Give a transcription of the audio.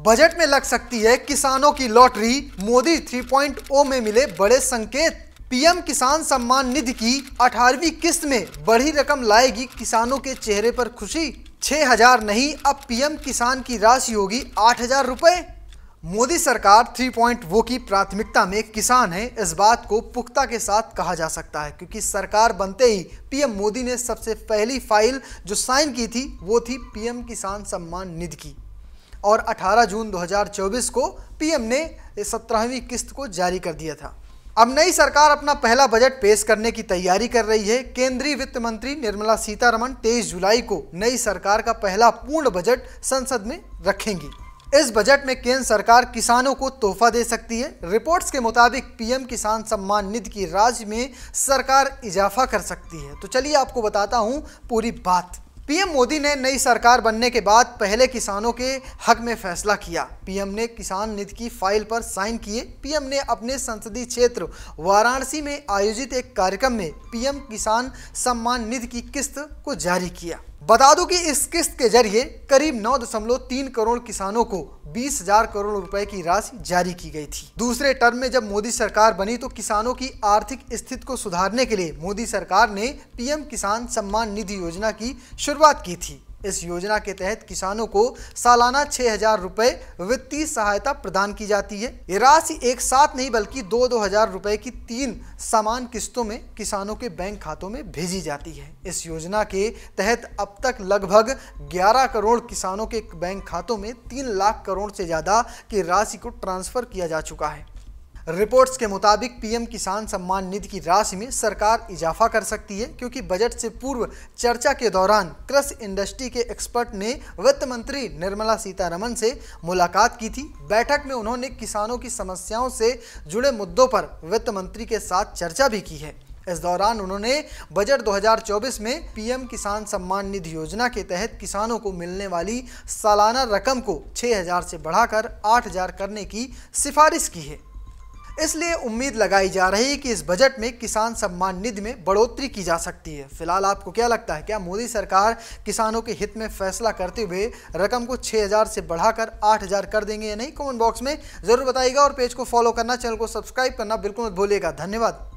budget में लग सकती है किसानों की लॉटरी मोदी 3.0 में मिले बड़े संकेत पीएम किसान सम्मान निधि की 18वीं किस्त में बड़ी रकम लाएगी किसानों के चेहरे पर खुशी 6000 नहीं अब पीएम किसान की राशि होगी आठ हजार मोदी सरकार 3.0 की प्राथमिकता में किसान है इस बात को पुख्ता के साथ कहा जा सकता है क्योंकि सरकार बनते ही पीएम मोदी ने सबसे पहली फाइल जो साइन की थी वो थी पीएम किसान सम्मान निधि की और 18 जून 2024 को पीएम ने सत्रहवीं किस्त को जारी कर दिया था अब नई सरकार अपना पहला बजट पेश करने की तैयारी कर रही है केंद्रीय वित्त मंत्री निर्मला सीतारमण 23 जुलाई को नई सरकार का पहला पूर्ण बजट संसद में रखेंगी इस बजट में केंद्र सरकार किसानों को तोहफा दे सकती है रिपोर्ट्स के मुताबिक पीएम किसान सम्मान निधि की राज्य में सरकार इजाफा कर सकती है तो चलिए आपको बताता हूँ पूरी बात पीएम मोदी ने नई सरकार बनने के बाद पहले किसानों के हक में फैसला किया पीएम ने किसान निधि की फाइल पर साइन किए पीएम ने अपने संसदीय क्षेत्र वाराणसी में आयोजित एक कार्यक्रम में पीएम किसान सम्मान निधि की किस्त को जारी किया बता दूं कि इस किस्त के जरिए करीब नौ दशमलव तीन करोड़ किसानों को बीस हजार करोड़ रुपए की राशि जारी की गई थी दूसरे टर्म में जब मोदी सरकार बनी तो किसानों की आर्थिक स्थिति को सुधारने के लिए मोदी सरकार ने पीएम किसान सम्मान निधि योजना की शुरुआत की थी इस योजना के तहत किसानों को सालाना छह हजार रूपए वित्तीय सहायता प्रदान की जाती है ये राशि एक साथ नहीं बल्कि दो दो हजार रूपए की तीन समान किस्तों में किसानों के बैंक खातों में भेजी जाती है इस योजना के तहत अब तक लगभग 11 करोड़ किसानों के बैंक खातों में तीन लाख करोड़ से ज़्यादा की राशि को ट्रांसफर किया जा चुका है रिपोर्ट्स के मुताबिक पीएम किसान सम्मान निधि की राशि में सरकार इजाफा कर सकती है क्योंकि बजट से पूर्व चर्चा के दौरान कृषि इंडस्ट्री के एक्सपर्ट ने वित्त मंत्री निर्मला सीतारमन से मुलाकात की थी बैठक में उन्होंने किसानों की समस्याओं से जुड़े मुद्दों पर वित्त मंत्री के साथ चर्चा भी की है इस दौरान उन्होंने बजट 2024 में पीएम किसान सम्मान निधि योजना के तहत किसानों को मिलने वाली सालाना रकम को 6000 से बढ़ाकर 8000 करने की सिफारिश की है इसलिए उम्मीद लगाई जा रही है कि इस बजट में किसान सम्मान निधि में बढ़ोतरी की जा सकती है फिलहाल आपको क्या लगता है क्या मोदी सरकार किसानों के हित में फैसला करते हुए रकम को 6000 से बढ़ाकर 8000 कर देंगे या नहीं कमेंट बॉक्स में जरूर बताइएगा और पेज को फॉलो करना चैनल को सब्सक्राइब करना बिल्कुल मत भूलिएगा धन्यवाद